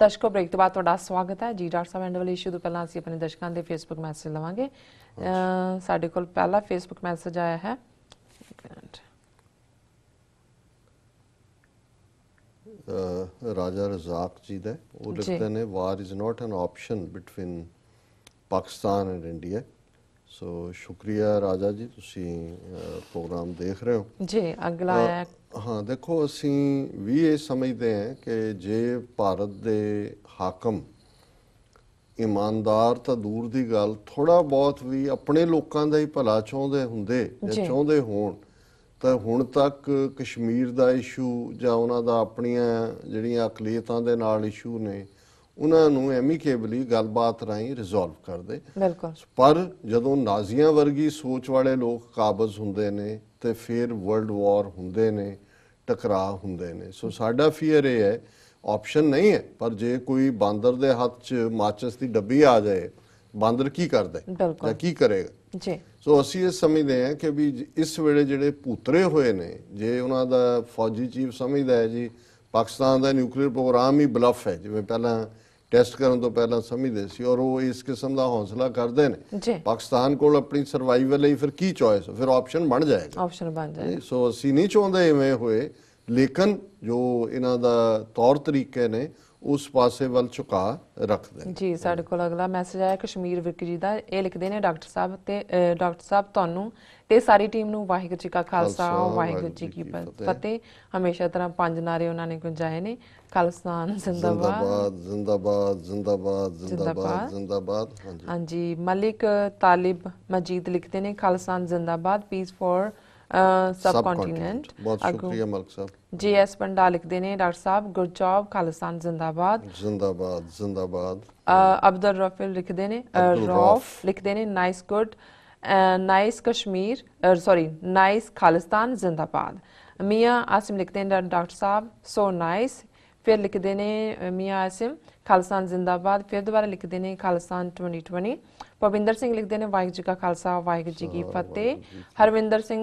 ਦਰਸ਼ਕੋ break ਤੋਂ ਬਾਅਦ ਤੁਹਾਡਾ ਸਵਾਗਤ ਹੈ ਜੀ ਡਾਕਟਰ ਸਾਹਿਬ ਐਂਡ ਵਾਲੇ ਇਸ਼ੂ ਤੋਂ ਪਹਿਲਾਂ ਅਸੀਂ ਆਪਣੇ ਦਰਸ਼ਕਾਂ ਦੇ ਫੇਸਬੁੱਕ ਮੈਸੇਜ ਲਵਾਂਗੇ ਸਾਡੇ ਕੋਲ ਪਹਿਲਾ ਫੇਸਬੁੱਕ ਮੈਸੇਜ ਆਇਆ ਹੈ ਰਾਜਾ ਰਜ਼ਾਕ ਜੀ ਦਾ ਉਹ ਲਿਖਦੇ ਨੇ war is not an option between Pakistan and India so ਸ਼ੁਕਰੀਆ ਰਾਜਾ ਜੀ ਤੁਸੀਂ ਪ੍ਰੋਗਰਾਮ ਦੇਖ ਰਹੇ ਹੋ ਜੀ ਅਗਲਾ ਹੈ ਹਾਂ ਦੇਖੋ ਅਸੀਂ ਵੀ ਇਹ ਸਮਝਦੇ ਹਾਂ ਕਿ ਜੇ ਭਾਰਤ ਦੇ ਹਾਕਮ ਇਮਾਨਦਾਰ ਤਾਂ ਦੂਰ ਦੀ ਗੱਲ ਥੋੜਾ ਬਹੁਤ ਵੀ ਆਪਣੇ ਲੋਕਾਂ ਦਾ ਹੀ ਭਲਾ ਚਾਹੁੰਦੇ ਹੁੰਦੇ ਜਾਂ ਚਾਹੁੰਦੇ ਹੋਣ ਤਾਂ ਹੁਣ ਤੱਕ ਕਸ਼ਮੀਰ ਦਾ ਇਸ਼ੂ ਜਾਂ ਉਹਨਾਂ ਦਾ ਆਪਣੀਆਂ ਜਿਹੜੀਆਂ ਅਕਲੀਅਤਾਂ ਦੇ ਨਾਲ ਇਸ਼ੂ ਨੇ ਉਹਨਾਂ ਨੂੰ ਐਮੀਕੇਬਲੀ ਗੱਲਬਾਤ ਰਾਹੀਂ ਰਿਜ਼ੋਲਵ ਕਰਦੇ ਬਿਲਕੁਲ ਪਰ ਜਦੋਂ ਨਾਜ਼ੀਆਂ ਵਰਗੀ ਸੋਚ ਵਾਲੇ ਲੋਕ ਕਾਬਜ਼ ਹੁੰਦੇ ਨੇ ਤੇ ਫਿਰ ਵਰਲਡ ਵਾਰ ਹੁੰਦੇ ਨੇ ਟਕਰਾਅ ਹੁੰਦੇ ਨੇ ਸੋ ਸਾਡਾ ਫੀਅਰ ਇਹ ਹੈ ਆਪਸ਼ਨ ਨਹੀਂ ਹੈ ਪਰ ਜੇ ਕੋਈ ਬਾਂਦਰ ਦੇ ਹੱਥ 'ਚ ਮਾਚਸ ਦੀ ਡੱਬੀ ਆ ਜਾਏ ਬਾਂਦਰ ਕੀ ਕਰਦਾ ਜਾਂ ਕੀ ਕਰੇਗਾ ਜੀ ਸੋ ਅਸੀਂ ਇਹ ਸਮਝਦੇ ਹਾਂ ਕਿ ਵੀ ਇਸ ਵੇਲੇ ਜਿਹੜੇ ਪੁੱਤਰੇ ਹੋਏ ਨੇ ਜੇ ਉਹਨਾਂ ਦਾ ਫੌਜੀ ਚੀਫ ਸਮਝਦਾ ਹੈ ਜੀ ਪਾਕਿਸਤਾਨ ਦਾ ਨਿਊਕਲੀਅਰ ਪ੍ਰੋਗਰਾਮ ਹੀ ਬਲਫ ਹੈ ਜਿਵੇਂ ਪਹਿਲਾਂ ਟੈਸਟ ਕਰਨ ਤੋਂ ਪਹਿਲਾਂ ਸਮਝਦੇ ਸੀ ਔਰ ਉਹ ਇਸ ਕਿਸਮ ਦਾ ਹੌਸਲਾ ਕਰਦੇ ਨੇ ਪਾਕਿਸਤਾਨ ਕੋਲ ਆਪਣੀ ਸਰਵਾਈਵਲ ਲਈ ਫਿਰ ਕੀ ਚੋਇਸ ਫਿਰ ਆਪਸ਼ਨ ਬਣ ਜਾਏਗਾ ਆਪਸ਼ਨ ਬਣ ਜਾਏਗਾ ਸੋ ਅਸੀਂ ਨਹੀਂ ਚਾਹੁੰਦੇ ਐਵੇਂ ਹੋਏ ਲੇਕਿਨ ਜੋ ਇਹਨਾਂ ਦਾ ਤੌਰ ਤਰੀਕੇ ਨੇ ਉਸ ਪਾਸੇ ਵੱਲ ਝੁਕਾ ਰੱਖਦੇ ਜੀ ਸਾਡੇ ਕੋਲ ਅਗਲਾ ਮੈਸੇਜ ਆਇਆ ਕਸ਼ਮੀਰ ਵਿਰਕ ਜੀ ਦਾ ਇਹ ਲਿਖਦੇ ਨੇ ਡਾਕਟਰ ਸਾਹਿਬ ਤੇ ਡਾਕਟਰ ਸਾਹਿਬ ਤੁਹਾਨੂੰ ਤੇ ਸਾਰੀ ਟੀਮ ਨੂੰ ਵਾਹਿਗੁਰੂ ਜੀ ਕਾ ਖਾਲਸਾ ਵਾਹਿਗੁਰੂ ਜੀ ਕੀ ਫਤਿਹ ਹਮੇਸ਼ਾ ਤਰ੍ਹਾਂ ਪੰਜ ਨਾਰੇ ਉਹਨਾਂ ਨੇ ਗੁੰਜਾਏ ਨੇ ਖਾਲਸਾਨ ਜ਼ਿੰਦਾਬਾਦ ਜ਼ਿੰਦਾਬਾਦ ਜ਼ਿੰਦਾਬਾਦ ਜ਼ਿੰਦਾਬਾਦ ਜ਼ਿੰਦਾਬਾਦ ਹਾਂਜੀ ਹਾਂਜੀ ਮਲਿਕ ਤਾਲਿਬ ਮਜੀਦ ਲਿਖਦੇ ਨੇ ਖਾਲਸਾਨ ਜ਼ਿੰਦਾਬਾਦ ਪੀਸ ਫੋਰ ਸਬ ਕੰਟੀਨੈਂਟ ਬਹੁਤ ਸ਼ੁਕਰੀਆ ਮਲਕ ਸਾਹਿਬ ਜੀ ਐਸ ਪੰਡਾ ਲਿਖਦੇ ਨੇ ਡਾਕਟਰ ਸਾਹਿਬ ਗੁੱਡ ਜੌਬ ਖਾਲਿਸਤਾਨ ਜ਼ਿੰਦਾਬਾਦ ਜ਼ਿੰਦਾਬਾਦ ਜ਼ਿੰਦਾਬਾਦ ਅਬਦੁਲ ਰਫੀਲ ਲਿਖਦੇ ਨੇ ਰੌਫ ਲਿਖਦੇ ਨੇ nice good nice Kashmir sorry nice Khalistan ਜ਼ਿੰਦਾਬਾਦ ਮੀਆਂ ਆਸਿਮ ਲਿਖਦੇ ਨੇ ਡਾਕਟਰ ਸਾਹਿਬ ਸੋ ਨਾਈਸ ਫਿਰ ਲਿਖਦੇ ਨੇ ਮੀਆਂ ਆਸਿਮ ਖਾਲਸਾ ਜ਼ਿੰਦਾਬਾਦ ਫਿਰ ਦੁਬਾਰਾ ਲਿਖਦੇ ਨੇ ਖਾਲਸਾ 2020 ਪਵਿੰਦਰ ਸਿੰਘ ਲਿਖਦੇ ਨੇ ਵਾਹਿਗੁਰੂ ਜੀ ਕਾ ਖਾਲਸਾ ਵਾਹਿਗੁਰੂ ਜੀ ਕੀ ਫਤਿਹ ਹਰਵਿੰਦਰ ਸਿੰਘ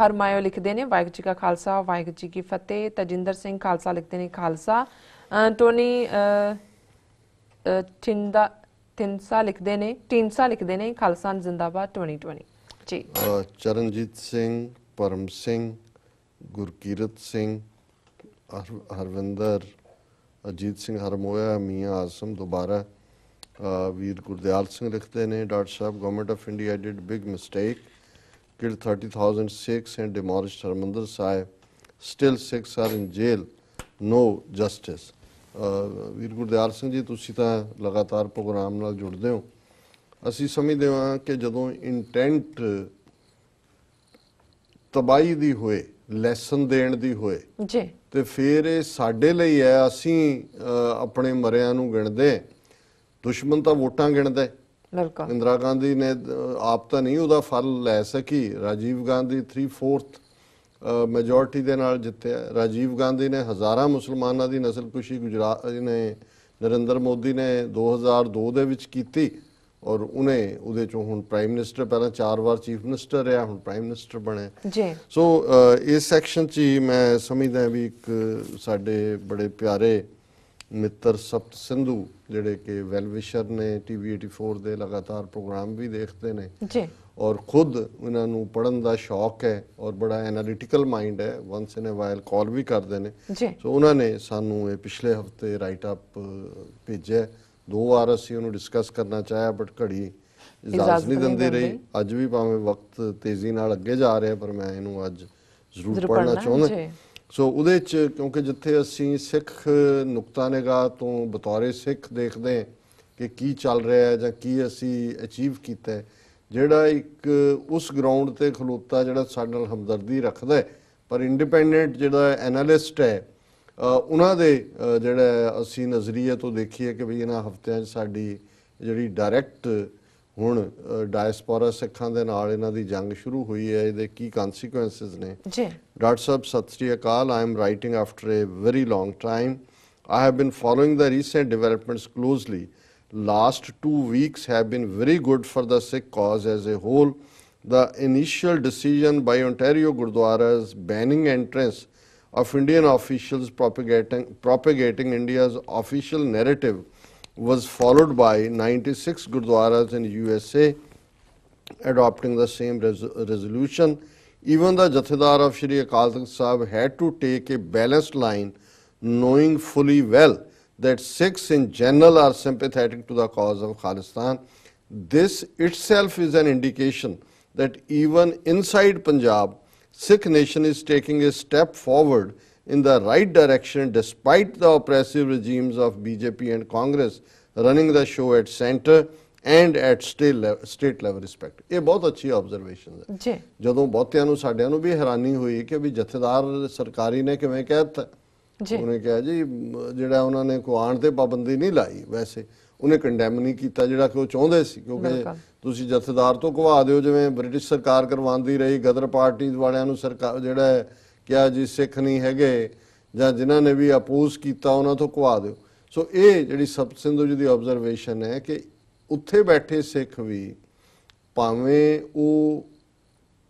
ਹਰਮਾਇਓ ਲਿਖਦੇ ਨੇ ਵਾਹਿਗੁਰੂ ਜੀ ਕਾ ਖਾਲਸਾ ਵਾਹਿਗੁਰੂ ਜੀ ਕੀ ਫਤਿਹ ਤਜਿੰਦਰ ਸਿੰਘ ਖਾਲਸਾ ਲਿਖਦੇ ਨੇ ਖਾਲਸਾ ਟੋਨੀ ਟਿੰਦਾ ਤਿੰਸਾ ਲਿਖਦੇ ਨੇ ਟਿੰਸਾ ਲਿਖਦੇ ਨੇ ਖਾਲਸਾ ਜ਼ਿੰਦਾਬਾਦ 2020 ਜੀ ਚਰਨਜੀਤ ਸਿੰਘ ਪਰਮ ਸਿੰਘ ਗੁਰਕੀਰਤ ਸਿੰਘ ਹਰਵਿੰਦਰ ਅਜੀਤ ਸਿੰਘ ਹਰਮੋਇਆ ਮੀਆਂ ਆਸਮ ਦੁਬਾਰਾ ਵੀਰ ਗੁਰਦਿਆਲ ਸਿੰਘ ਲਿਖਦੇ ਨੇ ਡਾਕਟਰ ਸਾਹਿਬ government of India did big mistake kill Sikhs and demolish Harmandir Sahib still Sikhs are in jail no justice ਵੀਰ ਗੁਰਦਿਆਲ ਸਿੰਘ ਜੀ ਤੁਸੀਂ ਤਾਂ ਲਗਾਤਾਰ ਪ੍ਰੋਗਰਾਮ ਨਾਲ ਜੁੜਦੇ ਹੋ ਅਸੀਂ ਸਮਝਦੇ ਹਾਂ ਕਿ ਜਦੋਂ ਇੰਟੈਂਟ ਤਬਾਈ ਦੀ ਹੋਏ ਲੈਸਨ ਦੇਣ ਦੀ ਹੋਏ ਜੀ ਤੇ ਫਿਰ ਇਹ ਸਾਡੇ ਲਈ ਹੈ ਅਸੀਂ ਆਪਣੇ ਮਰਿਆਂ ਨੂੰ ਗਿਣਦੇ ਦੁਸ਼ਮਣ ਤਾਂ ਵੋਟਾਂ ਗਿਣਦਾ ਬਿਲਕੁਲ ਇੰਦਰਾ ਗਾਂਧੀ ਨੇ ਆਪ ਤਾਂ ਨਹੀਂ ਉਹਦਾ ਫਲ ਲੈ ਸਕੀ ਰਾਜੀਵ ਗਾਂਧੀ 3/4 ਮੈਜੋਰਟੀ ਦੇ ਨਾਲ ਜਿੱਤਿਆ ਰਾਜੀਵ ਗਾਂਧੀ ਨੇ ਹਜ਼ਾਰਾਂ ਮੁਸਲਮਾਨਾਂ ਦੀ ਨਸਲਕੁਸ਼ੀ ਗੁਜਰਾਤ ਨੇ ਨਰਿੰਦਰ ਮੋਦੀ ਨੇ 2002 ਦੇ ਵਿੱਚ ਕੀਤੀ ਔਰ ਉਹਨੇ ਉਹਦੇ ਚੋਂ ਹੁਣ ਪ੍ਰਾਈਮ ਮਿਨਿਸਟਰ ਪਹਿਲਾਂ ਚਾਰ ਵਾਰ ਚੀਫ ਮਿਨਿਸਟਰ ਰਿਹਾ ਹੁਣ ਪ੍ਰਾਈਮ ਮਿਨਿਸਟਰ ਬਣਿਆ ਜੀ ਸੋ ਇਸ ਸੈਕਸ਼ਨ 'ਚ ਮੈਂ ਸਮਝਦਾ ਵੀ ਇੱਕ ਸਾਡੇ ਬੜੇ ਪਿਆਰੇ ਮਿੱਤਰ ਸਪਤ ਸਿੰਧੂ ਜਿਹੜੇ ਕਿ ਵੈਲਵਿਸ਼ਰ ਨੇ ਟੀਵੀ 84 ਦੇ ਲਗਾਤਾਰ ਪ੍ਰੋਗਰਾਮ ਵੀ ਦੇਖਦੇ ਨੇ ਜੀ ਔਰ ਖੁਦ ਉਹਨਾਂ ਨੂੰ ਪੜਨ ਦਾ ਸ਼ੌਕ ਹੈ ਔਰ ਬੜਾ ਐਨਾਲਿਟੀਕਲ ਮਾਈਂਡ ਹੈ once in a while call ਵੀ ਕਰਦੇ ਨੇ ਸੋ ਉਹਨਾਂ ਨੇ ਸਾਨੂੰ ਇਹ ਪਿਛਲੇ ਹਫਤੇ ਰਾਈਟ ਅਪ ਭੇਜਿਆ ਦੋ ਵਾਰ ਅਸੀਂ ਉਹਨੂੰ ਡਿਸਕਸ ਕਰਨਾ ਚਾਹਿਆ ਬਟ ਘੜੀ ਇਜਾਜ਼ਤ ਨਹੀਂ ਦਿੰਦੀ ਰਹੀ ਅੱਜ ਵੀ ਭਾਵੇਂ ਵਕਤ ਤੇਜ਼ੀ ਨਾਲ ਅੱਗੇ ਜਾ ਰਿਹਾ ਪਰ ਮੈਂ ਇਹਨੂੰ ਅੱਜ ਜ਼ਰੂਰ ਪੜ੍ਹਨਾ ਚਾਹੁੰਦਾ ਸੋ ਉਹਦੇ ਚ ਕਿਉਂਕਿ ਜਿੱਥੇ ਅਸੀਂ ਸਿੱਖ ਨੁਕਤਾ ਨਿਗਾਹ ਤੋਂ ਬਤੌਰੇ ਸਿੱਖ ਦੇਖਦੇ ਕਿ ਕੀ ਚੱਲ ਰਿਹਾ ਹੈ ਜਾਂ ਕੀ ਅਸੀਂ ਅਚੀਵ ਕੀਤਾ ਹੈ ਜਿਹੜਾ ਇੱਕ ਉਸ ਗਰਾਊਂਡ ਤੇ ਖਲੋਤਾ ਜਿਹੜਾ ਸਾਡੇ ਨਾਲ ਹਮਦਰਦੀ ਰੱਖਦਾ ਪਰ ਇੰਡੀਪੈਂਡੈਂਟ ਜਿਹੜਾ ਐਨਾਲਿਸਟ ਹੈ ਉਹਨਾਂ ਦੇ ਜਿਹੜਾ ਅਸੀਂ ਨਜ਼ਰੀਏ ਤੋਂ ਦੇਖੀਏ ਕਿ ਵੀ ਇਹਨਾਂ ਹਫ਼ਤਿਆਂ 'ਚ ਸਾਡੀ ਜਿਹੜੀ ਡਾਇਰੈਕਟ ਹੁਣ ਡਾਇਸਪੋਰਾ ਸਿੱਖਾਂ ਦੇ ਨਾਲ ਇਹਨਾਂ ਦੀ ਜੰਗ ਸ਼ੁਰੂ ਹੋਈ ਹੈ ਇਹਦੇ ਕੀ ਕਨਸੀਕੁਐਂਸਸ ਨੇ ਜੀ ਡਾਕਟਰ ਸਾਹਿਬ ਸਤਿ ਸ੍ਰੀ ਅਕਾਲ I am writing after a very long time I have been following the recent developments closely last 2 weeks have been very good for the Sikh cause as a whole the initial decision by Ontario Gurdwaras banning entrance of Indian officials propagating, propagating India's official narrative was followed by 96 Gurdwaras in USA adopting the same res resolution. Even the Jathedar of Shri Akal Takht Sahib had to take a balanced line knowing fully well that Sikhs in general are sympathetic to the cause of Khalistan. This itself is an indication that even inside Punjab, Sikh nation is taking a step forward in the right direction despite the oppressive regimes of BJP and Congress running the show at center and at state level respect ਇਹ ਬਹੁਤ ਅੱਛੀ observation ਹੈ ਜੀ ਜਦੋਂ ਬਹੁਤਿਆਂ ਨੂੰ ਸਾਡਿਆਂ ਨੂੰ ਵੀ ਹੈਰਾਨੀ ਹੋਈ ਕਿ ਵੀ ਜਥੇਦਾਰ ਸਰਕਾਰੀ ਨੇ ਕਿਵੇਂ ਕਹਿਤਾ ਜੀ ਉਹਨੇ ਕਿਹਾ ਜੀ ਜਿਹੜਾ ਉਹਨਾਂ ਨੇ ਕੁਆਣ ਤੇ ਪਾਬੰਦੀ ਨਹੀਂ ਲਾਈ ਵੈਸੇ ਉਹਨੇ ਕੰਡੈਮ ਨਹੀਂ ਕੀਤਾ ਜਿਹੜਾ ਕਿ ਉਹ ਚਾਹੁੰਦੇ ਸੀ ਕਿਉਂਕਿ ਤੁਸੀਂ ਜਥੇਦਾਰ ਤੋਂ ਘਵਾ ਦਿਓ ਜਿਵੇਂ ਬ੍ਰਿਟਿਸ਼ ਸਰਕਾਰ ਕਰਵਾਉਂਦੀ ਰਹੀ ਗਦਰ ਪਾਰਟੀ ਵਾਲਿਆਂ ਨੂੰ ਸਰਕਾਰ ਜਿਹੜਾ ਕਿਹਾ ਜੀ ਸਿੱਖ ਨਹੀਂ ਹੈਗੇ ਜਾਂ ਜਿਨ੍ਹਾਂ ਨੇ ਵੀ ਆਪੋਜ਼ ਕੀਤਾ ਉਹਨਾਂ ਤੋਂ ਘਵਾ ਦਿਓ ਸੋ ਇਹ ਜਿਹੜੀ ਸਬ ਸਿੰਧੂ ਜੀ ਦੀ ਆਬਜ਼ਰਵੇਸ਼ਨ ਹੈ ਕਿ ਉੱਥੇ ਬੈਠੇ ਸਿੱਖ ਵੀ ਭਾਵੇਂ ਉਹ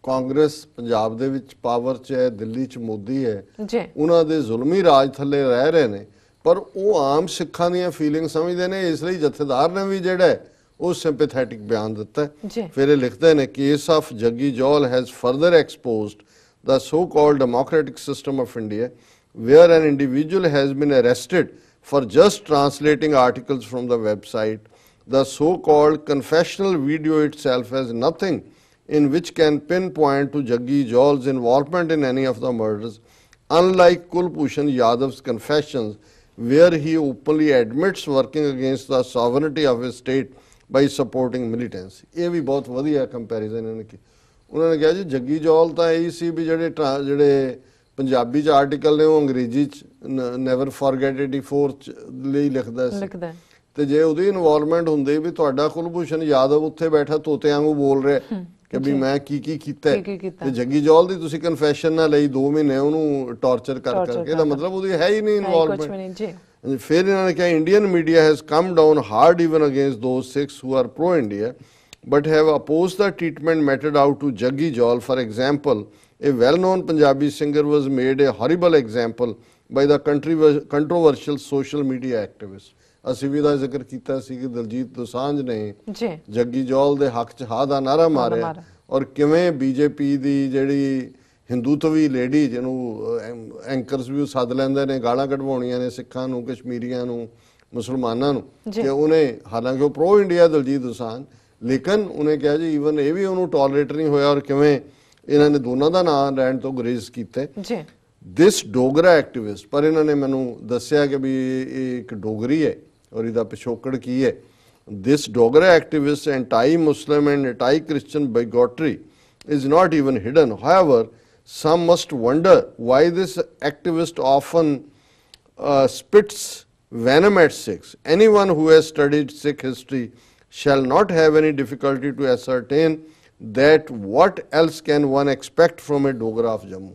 ਕਾਂਗਰਸ ਪੰਜਾਬ ਦੇ ਵਿੱਚ ਪਾਵਰ 'ਚ ਹੈ ਦਿੱਲੀ 'ਚ ਮੋਦੀ ਹੈ ਉਹਨਾਂ ਦੇ ਜ਼ੁਲਮੀ ਰਾਜ ਥੱਲੇ ਰਹਿ ਰਹੇ ਨੇ ਪਰ ਉਹ ਆਮ ਸਿੱਖਾਂ ਦੀਆਂ ਫੀਲਿੰਗ ਸਮਝਦੇ ਨੇ ਇਸ ਲਈ ਜਥੇਦਾਰ ਨੇ ਵੀ ਜਿਹੜਾ ਉਹ ਸਿੰਪੈਥੈਟਿਕ ਬਿਆਨ ਦਿੱਤਾ ਫਿਰ ਇਹ ਲਿਖਦੇ ਨੇ case of Jaggi Johal has further exposed the so called democratic system of India where an individual has been arrested for just translating articles from the website the so called confessional video itself has nothing in which can pinpoint to Jaggi Johal's involvement in any of the murders unlike Kulbhushan Yadav's confessions where he openly admits working against the sovereignty of his state by supporting militants ਇਹ ਵੀ ਬਹੁਤ ਵਧੀਆ comparison ਇਹਨਾਂ ਨੇ ਕੀ ਉਹਨਾਂ ਨੇ ਕਿਹਾ ਜੀ ਜੱਗੀ ਜੋਲ ਤਾਂ ਇਹੀ ਸੀ ਵੀ ਜਿਹੜੇ ਜਿਹੜੇ ਪੰਜਾਬੀ ਚ ਆਰਟੀਕਲ ਨੇ ਉਹ ਅੰਗਰੇਜ਼ੀ ਚ ਨੈਵਰ ਫੋਰਗੇਟ 84 ਲਈ ਲਿਖਦਾ ਸੀ ਲਿਖਦਾ ਤੇ ਜੇ ਉਹਦੀ ਇਨਵੋਲਵਮੈਂਟ ਹੁੰਦੀ ਵੀ ਤੁਹਾਡਾ ਕੁਲਭੂਸ਼ਣ ਯਾਦਵ ਉੱਥੇ ਬੈਠਾ ਤੋਤੇ ਵਾਂਗੂ ਬੋਲ ਰਿਹਾ ਕਿ ਵੀ ਮੈਂ ਕੀ ਕੀ ਕੀਤਾ ਤੇ ਜੱਗੀ ਜੋਲ ਦੀ ਤੁਸੀਂ ਕਨਫੈਸ਼ਨ ਨਾ ਲਈ 2 ਮਹੀਨੇ ਉਹਨੂੰ ਟੌਰਚਰ ਕਰ ਕਰਕੇ ਇਹਦਾ ਮਤਲਬ ਉਹਦੀ ਹੈ ਹੀ ਨਹੀਂ ਇਨਵੋਲਵਮੈਂਟ And ਫਿਰ ਇਹਨਾਂ ਨੇ ਕਿਹਾ Indian media has come down hard even against those 6 who are pro India but have opposed the treatment meted out to Jaggi Jal. For example, a well-known Punjabi singer was made a horrible example by the controversial social media activist. ਅਸੀਂ ਵੀ Kita ਜ਼ਿਕਰ ਕੀਤਾ ਸੀ ਕਿ ਦਲਜੀਤ ਦੋਸਾਂਝ ਨੇ ਜੱਗੀ ਜੋਲ ਦੇ ਹੱਕ 'ਚ ਹਾ ਦਾ ਨਾਰਾ ਮਾਰਿਆ ਔਰ ਕਿਵੇਂ ਬੀਜੇਪੀ ਦੀ ਜਿਹੜੀ ਹਿੰਦੂ ਤੋਂ ਵੀ ਲੇਡੀ ਜਿਹਨੂੰ ਐਂਕਰਸ ਵੀ ਸੱਦ ਲੈਂਦੇ ਨੇ ਗਾਲਾਂ ਕਢਵਾਉਣੀਆਂ ਨੇ ਸਿੱਖਾਂ ਨੂੰ ਕਸ਼ਮੀਰੀਆਂ ਨੂੰ ਮੁਸਲਮਾਨਾਂ ਨੂੰ ਕਿ ਉਹਨੇ ਹਾਲਾਂਕਿ ਉਹ ਪ੍ਰੋ ਇੰਡੀਆ ਦਲਜੀਤ ਦੁਸਾਨ ਲੇਕਿਨ ਉਹਨੇ ਕਿਹਾ ਜੀ ਇਵਨ ਇਹ ਵੀ ਉਹਨੂੰ ਟੋਲਰੇਟ ਨਹੀਂ ਹੋਇਆ ਔਰ ਕਿਵੇਂ ਇਹਨਾਂ ਨੇ ਦੋਨਾਂ ਦਾ ਨਾਮ ਲੈਣ ਤੋਂ ਗੁਰੇਜ਼ ਕੀਤਾ ਜੀ ਦਿਸ ਡੋਗਰਾ ਐਕਟਿਵਿਸਟ ਪਰ ਇਹਨਾਂ ਨੇ ਮੈਨੂੰ ਦੱਸਿਆ ਕਿ ਵੀ ਇਹ ਇੱਕ ਡੋਗਰੀ ਹੈ ਔਰ ਇਹਦਾ ਪਿਛੋਕੜ ਕੀ ਹੈ this Dogra activist anti Muslim and anti Christian bigotry is not even hidden however Some must wonder why this activist often uh, spits venom at Sikhs. Anyone who has studied Sikh history shall not have any difficulty to ascertain that what else can one expect from a Dogra of Jammu.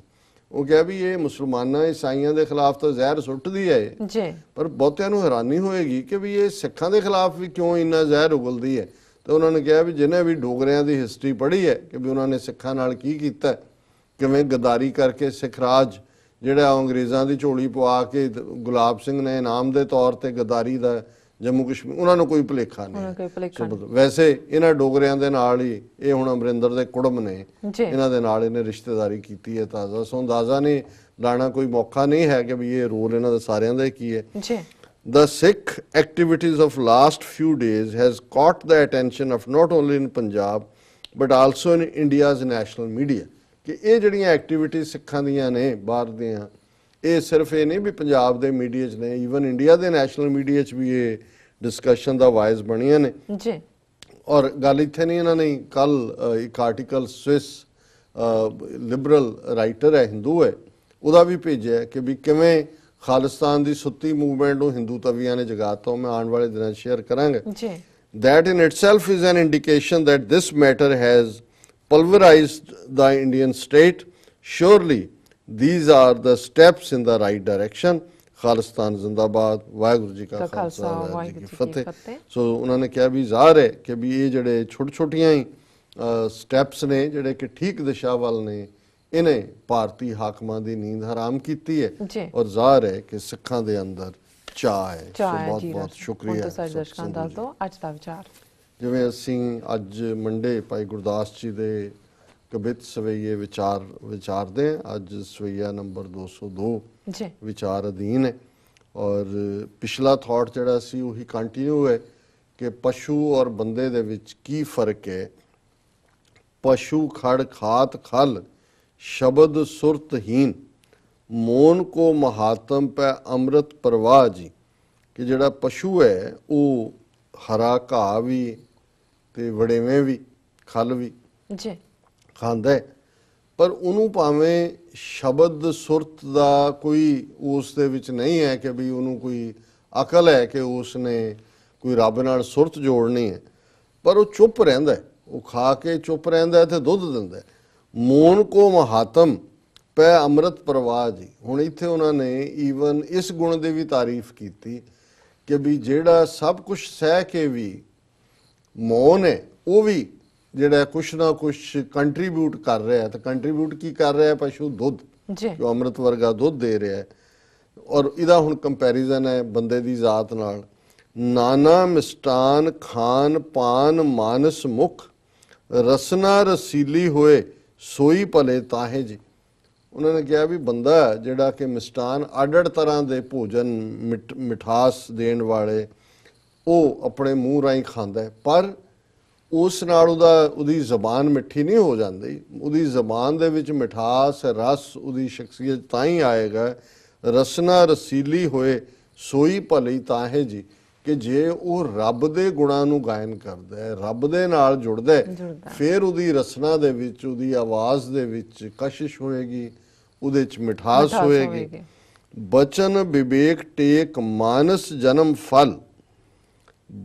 ਉਹ ਕਹੇ ਵੀ ਇਹ ਮੁਸਲਮਾਨਾਂ ਈਸਾਈਆਂ ਦੇ ਖਿਲਾਫ ਤਾਂ ਜ਼ਹਿਰ ਸੁੱਟਦੀ ਹੈ ਜੀ ਪਰ ਬਹੁਤਿਆਂ ਨੂੰ ਹੈਰਾਨੀ ਹੋਏਗੀ ਕਿ ਵੀ ਇਹ ਸਿੱਖਾਂ ਦੇ ਖਿਲਾਫ ਵੀ ਕਿਉਂ ਇੰਨਾ ਜ਼ਹਿਰ ਉਗਲਦੀ ਹੈ ਤੇ ਉਹਨਾਂ ਨੇ ਕਿਹਾ ਵੀ ਜਿਨੇ ਵੀ ਡੋਗਰਿਆਂ ਦੀ ਹਿਸਟਰੀ ਪੜ੍ਹੀ ਹੈ ਕਿ ਵੀ ਉਹਨਾਂ ਨੇ ਸਿੱਖਾਂ ਨਾਲ ਕੀ ਕੀਤਾ ਕਿਵੇਂ ਗਦਾਰੀ ਕਰਕੇ ਸਿੱਖ ਰਾਜ ਜਿਹੜਾ ਅੰਗਰੇਜ਼ਾਂ ਦੀ ਝੋਲੀ ਪਵਾ ਕੇ ਗੁਲਾਬ ਸਿੰਘ ਨੇ ਇਨਾਮ ਦੇ ਤੌਰ ਤੇ ਗਦਾਰੀ ਦਾ ਜੰਮੂ ਕਸ਼ਮੀਰ ਉਹਨਾਂ ਨੂੰ ਕੋਈ ਭਲੇਖਾ ਨਹੀਂ ਵੈਸੇ ਇਹਨਾਂ ਡੋਗਰਿਆਂ ਦੇ ਨਾਲ ਹੀ ਇਹ ਹੁਣ ਅਮਰਿੰਦਰ ਦੇ ਕੁੜਮ ਨੇ ਇਹਨਾਂ ਦੇ ਨਾਲ ਇਹਨੇ ਰਿਸ਼ਤੇਦਾਰੀ ਕੀਤੀ ਹੈ ਤਾਜ਼ਾ ਸੋ ਅੰਦਾਜ਼ਾ ਨਹੀਂ ਲਾਣਾ ਕੋਈ ਮੌਕਾ ਨਹੀਂ ਹੈ ਕਿ ਵੀ ਇਹ ਰੋਲ ਇਹਨਾਂ ਦਾ ਸਾਰਿਆਂ ਦਾ ਕੀ ਹੈ ਜੀ The Sikh activities of last few days has caught the attention of not only in Punjab but also in India's national media. ਕਿ ਇਹ ਜਿਹੜੀਆਂ ਐਕਟੀਵਿਟੀ ਸਿੱਖਾਂ ਦੀਆਂ ਨੇ ਬਾਹਰ ਦੀਆਂ ਇਹ ਸਿਰਫ ਇਹ ਨਹੀਂ ਵੀ ਪੰਜਾਬ ਦੇ ਮੀਡੀਆ 'ਚ ਨੇ ਈਵਨ ਇੰਡੀਆ ਦੇ ਨੈਸ਼ਨਲ ਮੀਡੀਆ 'ਚ ਵੀ ਇਹ ਡਿਸਕਸ਼ਨ ਦਾ ਵਾਇਸ ਬਣੀਆਂ ਨੇ ਜੀ ਔਰ ਗੱਲ ਇੱਥੇ ਨਹੀਂ ਇਹਨਾਂ ਨੇ ਕੱਲ ਇੱਕ ਆਰਟੀਕਲ ਸਵਿਸ ਲਿਬਰਲ ਰਾਈਟਰ ਹੈ ਹਿੰਦੂ ਹੈ ਉਹਦਾ ਵੀ ਭੇਜਿਆ ਕਿ ਵੀ ਕਿਵੇਂ ਖਾਲਿਸਤਾਨ ਦੀ ਸੁੱਤੀ ਮੂਵਮੈਂਟ ਨੂੰ ਹਿੰਦੂ ਤਵੀਆਂ ਨੇ ਜਗਾਤਾ ਮੈਂ ਆਉਣ ਵਾਲੇ ਦਿਨਾਂ ਸ਼ੇਅਰ ਕਰਾਂਗਾ ਜੀ that in itself is an indication that this matter has pulverized the Indian state. Surely these are the steps in the right direction. Khalistan ਜ਼ਿੰਦਾਬਾਦ ਵਾਹਿਗੁਰੂ ਜੀ ਕਾ ਖਾਲਸਾ ਵਾਹਿਗੁਰੂ ਜੀ ਕੀ ਫਤਿਹ ਸੋ ਉਹਨਾਂ ਨੇ ਕਿਹਾ ਵੀ ਜ਼ਾਹਰ ਹੈ ਕਿ ਵੀ ਇਹ ਜਿਹੜੇ ਛੋਟ ਛੋਟੀਆਂ ਹੀ ਸਟੈਪਸ ਨੇ ਜਿਹੜੇ ਕਿ ਠੀਕ ਦਿਸ਼ਾ ਵੱਲ ਨੇ ਇਹਨੇ ਭਾਰਤੀ ਹਾਕਮਾਂ ਦੀ ਨੀਂਦ ਹਰਾਮ ਕੀਤੀ ਹੈ ਔਰ ਜ਼ਾਹਰ ਹੈ ਕਿ ਸਿੱਖਾਂ ਦੇ ਅੰਦਰ ਚਾਹ ਹੈ ਸੋ ਬਹੁਤ ਬਹੁਤ ਸ਼ੁਕਰੀਆ ਸੋ ਦਰਸ਼ਕਾਂ ਦਾ ਤੋਂ ਅੱਜ ਦਾ ਵਿਚਾਰ ਜਿਵੇਂ ਅਸੀਂ ਅੱਜ ਮੰਡੇ ਭਾਈ ਗੁਰਦਾਸ ਜੀ ਦੇ ਕਬਿਤ ਸਵਈਏ ਵਿਚਾਰ ਵਿਚਾਰਦੇ ਹਾਂ ਅੱਜ ਸਵਈਆ ਨੰਬਰ 202 ਜੀ ਵਿਚਾਰ ਅਧੀਨ ਹੈ ਔਰ ਪਿਛਲਾ ਥਾਟ ਜਿਹੜਾ ਸੀ ਉਹੀ ਕੰਟੀਨਿਊ ਹੈ ਕਿ ਪਸ਼ੂ ਔਰ ਬੰਦੇ ਦੇ ਵਿੱਚ ਕੀ ਫਰਕ ਹੈ ਪਸ਼ੂ ਖੜ ਖਾਤ ਖਲ ਸ਼ਬਦ ਸੁਰਤਹੀਨ ਮੋਨ ਕੋ ਮਹਾਤਮ ਪੈ ਅੰਮ੍ਰਿਤ ਪ੍ਰਵਾਹ ਜੀ ਕਿ ਜਿਹੜਾ ਪਸ਼ੂ ਹੈ ਉਹ ਹਰਾ ਘਾਹ ਵੀ ਤੇ ਵੜੇਵੇਂ ਵੀ ਖਲ ਵੀ ਜੀ ਖਾਂਦਾ ਪਰ ਉਹਨੂੰ ਭਾਵੇਂ ਸ਼ਬਦ ਸੁਰਤ ਦਾ ਕੋਈ ਉਸ ਦੇ ਵਿੱਚ ਨਹੀਂ ਹੈ ਕਿ ਵੀ ਉਹਨੂੰ ਕੋਈ ਅਕਲ ਹੈ ਕਿ ਉਸ ਨੇ ਕੋਈ ਰੱਬ ਨਾਲ ਸੁਰਤ ਜੋੜਨੀ ਹੈ ਪਰ ਉਹ ਚੁੱਪ ਰਹਿੰਦਾ ਉਹ ਖਾ ਕੇ ਚੁੱਪ ਰਹਿੰਦਾ ਤੇ ਦੁੱਧ ਦਿੰਦਾ ਮੋਨ ਕੋ ਮਹਾਤਮ ਪੈ ਅੰਮ੍ਰਿਤ ਪ੍ਰਵਾਹ ਜੀ ਹੁਣ ਇੱਥੇ ਉਹਨਾਂ ਨੇ ਈਵਨ ਇਸ ਗੁਣ ਦੀ ਵੀ ਤਾਰੀਫ ਕੀਤੀ ਕਿ ਵੀ ਜਿਹੜਾ ਸਭ ਕੁਝ ਸਹਿ ਕੇ ਵੀ ਮੌਨ ਹੈ ਉਹ ਵੀ ਜਿਹੜਾ ਕੁਛ ਨਾ ਕੁਛ ਕੰਟਰੀਬਿਊਟ ਕਰ ਰਿਹਾ ਤਾਂ ਕੰਟਰੀਬਿਊਟ ਕੀ ਕਰ ਰਿਹਾ ਪਸ਼ੂ ਦੁੱਧ ਜੀ ਜੋ ਅੰਮ੍ਰਿਤ ਵਰਗਾ ਦੁੱਧ ਦੇ ਰਿਹਾ ਹੈ ਔਰ ਇਹਦਾ ਹੁਣ ਕੰਪੈਰੀਜ਼ਨ ਹੈ ਬੰਦੇ ਦੀ ਜ਼ਾਤ ਨਾਲ ਨਾਨਾ ਮਿਸਟਾਨ ਖਾਨ ਪਾਨ ਮਾਨਸ ਮੁਖ ਰਸਨਾ ਰਸੀਲੀ ਹੋਏ ਸੋਈ ਭਲੇ ਤਾਹੇ ਜੀ ਉਹਨਾਂ ਨੇ ਕਿਹਾ ਵੀ ਬੰਦਾ ਜਿਹੜਾ ਕਿ ਮਿਸਟਾਨ ਅਡੜ ਤਰ੍ਹਾਂ ਦੇ ਭੋਜਨ ਮਿਠਾਸ ਦੇਣ ਵਾਲੇ ਉਹ ਆਪਣੇ ਮੂੰਹ ਰਾਈ ਖਾਂਦਾ ਪਰ ਉਸ ਨਾਲ ਉਹਦਾ ਉਹਦੀ ਜ਼ਬਾਨ ਮਿੱਠੀ ਨਹੀਂ ਹੋ ਜਾਂਦੀ ਉਹਦੀ ਜ਼ਬਾਨ ਦੇ ਵਿੱਚ ਮਿਠਾਸ ਰਸ ਉਹਦੀ ਸ਼ਖਸੀਅਤ ਤਾਂ ਹੀ ਆਏਗਾ ਰਸਨਾ ਰਸੀਲੀ ਹੋਏ ਸੋਈ ਭਲੀ ਤਾਂ ਹੈ ਜੀ ਕਿ ਜੇ ਉਹ ਰੱਬ ਦੇ ਗੁਣਾਂ ਨੂੰ ਗਾਇਨ ਕਰਦਾ ਹੈ ਰੱਬ ਦੇ ਨਾਲ ਜੁੜਦਾ ਹੈ ਫਿਰ ਉਹਦੀ ਰਸਨਾ ਦੇ ਵਿੱਚ ਉਹਦੀ ਆਵਾਜ਼ ਦੇ ਵਿੱਚ ਕਸ਼ਿਸ਼ ਹੋਏਗੀ ਉਹਦੇ ਵਿੱਚ ਮਿਠਾਸ ਹੋਏਗੀ ਬਚਨ ਵਿਵੇਕ ਟੇਕ ਮਾਨਸ ਜਨਮ ਫਲ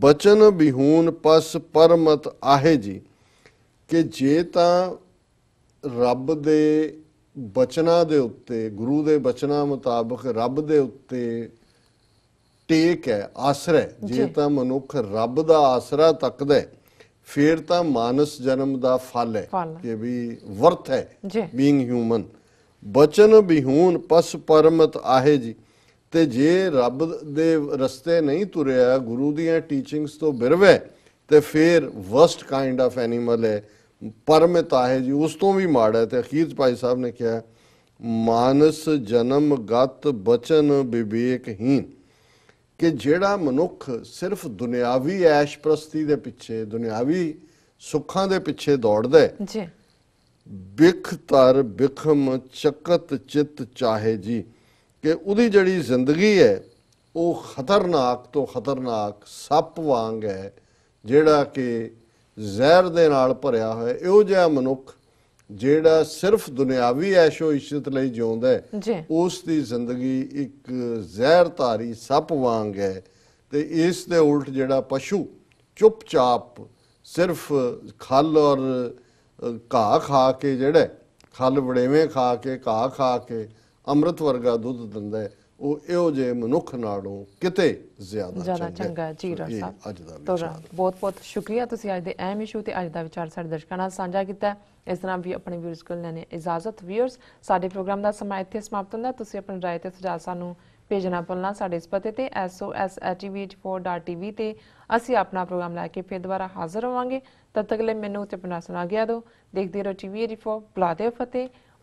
ਬਚਨ ਬਿਹੂਨ ਪਸ ਪਰਮਤ ਆਹੇ ਜੀ ਕਿ ਜੇ ਤਾਂ ਰੱਬ ਦੇ ਬਚਨਾਂ ਦੇ ਉੱਤੇ ਗੁਰੂ ਦੇ ਬਚਨਾਂ ਮੁਤਾਬਕ ਰੱਬ ਦੇ ਉੱਤੇ ਟੇਕ ਹੈ ਆਸਰਾ ਜੇ ਤਾਂ ਮਨੁੱਖ ਰੱਬ ਦਾ ਆਸਰਾ ਤੱਕਦਾ ਫੇਰ ਤਾਂ ਮਾਨਸ ਜਨਮ ਦਾ ਫਲ ਹੈ ਕਿ ਵੀ ਵਰਥ ਹੈ ਬੀਇੰਗ ਹਿਊਮਨ ਬਚਨ ਬਿਹੂਨ ਪਸ ਪਰਮਤ ਆਹੇ ਜੀ ਤੇ ਜੇ ਰੱਬ ਦੇ ਰਸਤੇ ਨਹੀਂ ਤੁਰਿਆ ਗੁਰੂ ਦੀਆਂ ਟੀਚਿੰਗਸ ਤੋਂ ਬਿਰਵੇ ਤੇ ਫਿਰ ਵਰਸਟ ਕਾਈਂਡ ਆਫ ਐਨੀਮਲ ਹੈ ਪਰਮਤਾ ਹੈ ਜੀ ਉਸ ਤੋਂ ਵੀ ਮਾੜਾ ਤੇ ਅਖੀਰ ਭਾਈ ਸਾਹਿਬ ਨੇ ਕਿਹਾ ਮਾਨਸ ਜਨਮ ਗਤ ਬਚਨ ਵਿਵੇਕਹੀਨ ਕਿ ਜਿਹੜਾ ਮਨੁੱਖ ਸਿਰਫ ਦੁਨਿਆਵੀ ਐਸ਼ ਪ੍ਰਸਤੀ ਦੇ ਪਿੱਛੇ ਦੁਨਿਆਵੀ ਸੁੱਖਾਂ ਦੇ ਪਿੱਛੇ ਦੌੜਦਾ ਹੈ ਜੀ ਬਿਖ ਤਰ ਬਿਖਮ ਚਕਤ ਚਿਤ ਚਾਹੇ ਜੀ ਕਿ ਉਹਦੀ ਜਿਹੜੀ ਜ਼ਿੰਦਗੀ ਹੈ ਉਹ ਖਤਰਨਾਕ ਤੋਂ ਖਤਰਨਾਕ ਸੱਪ ਵਾਂਗ ਹੈ ਜਿਹੜਾ ਕਿ ਜ਼ਹਿਰ ਦੇ ਨਾਲ ਭਰਿਆ ਹੋਇਆ ਇਹੋ ਜਿਹਾ ਮਨੁੱਖ ਜਿਹੜਾ ਸਿਰਫ ਦੁਨਿਆਵੀ ਐਸ਼ੋ ਇਸ਼ਤ ਲਈ ਜਿਉਂਦਾ ਹੈ ਉਸ ਦੀ ਜ਼ਿੰਦਗੀ ਇੱਕ ਜ਼ਹਿਰਧਾਰੀ ਸੱਪ ਵਾਂਗ ਹੈ ਤੇ ਇਸ ਦੇ ਉਲਟ ਜਿਹੜਾ ਪਸ਼ੂ ਚੁੱਪਚਾਪ ਸਿਰਫ ਖਲ ਔਰ ਘਾਹ ਖਾ ਕੇ ਜਿਹੜਾ ਖਲ ਵੜੇਵੇਂ ਖਾ ਕੇ ਘਾਹ ਖਾ ਕੇ ਅੰਮ੍ਰਿਤ ਵਰਗਾ ਦੁੱਧ ਦਿੰਦਾ ਹੈ ਉਹ ਇਹੋ ਜੇ ਮਨੁੱਖ ਨਾਲੋਂ ਕਿਤੇ ਜ਼ਿਆਦਾ ਚੰਗਾ ਚੰਗਾ ਜੀ ਰਸਾ ਸਾਹਿਬ ਅੱਜ ਦਾ ਵਿਚਾਰ ਬਹੁਤ ਬਹੁਤ ਸ਼ੁਕਰੀਆ ਤੁਸੀਂ ਅੱਜ ਦੇ ਅਹਿਮ ਇਸ਼ੂ ਤੇ ਅੱਜ ਦਾ ਵਿਚਾਰ ਸਾਡੇ ਦਰਸ਼ਕਾਂ ਨਾਲ ਸਾਂਝਾ ਕੀਤਾ ਇਸ ਤਰ੍ਹਾਂ ਵੀ ਆਪਣੇ ਵੀਰਸ ਕੋਲ ਲੈਣੇ ਇਜਾਜ਼ਤ ਵਿਊਅਰਸ ਸਾਡੇ ਪ੍ਰੋਗਰਾਮ ਦਾ ਸਮਾਂ ਇੱਥੇ ਸਮਾਪਤ ਹੁੰਦਾ ਤੁਸੀਂ ਆਪਣੇ رائے ਤੇ ਸੁਝਾਅ ਸਾਨੂੰ ਭੇਜਣਾ ਪੁੱਲਣਾ ਸਾਡੇ ਇਸ ਪਤੇ ਤੇ soshtvh4.tv ਤੇ ਅਸੀਂ ਆਪਣਾ ਪ੍ਰੋਗਰਾਮ ਲੈ ਕੇ ਫੇਰ ਦੁਬਾਰਾ ਹਾਜ਼ਰ ਹੋਵਾਂਗੇ ਤਦ ਤੱਕ ਲਈ ਮੈਨੂੰ ਤੇ ਆਪਣਾ ਸੁਣਾ ਗਿਆ ਦੋ ਦੇਖਦੇ ਰਹੋ ਟੀਵੀ ਰਿਪੋਰਟ ਬੁਲਾਦੇ ਫਤਿਹ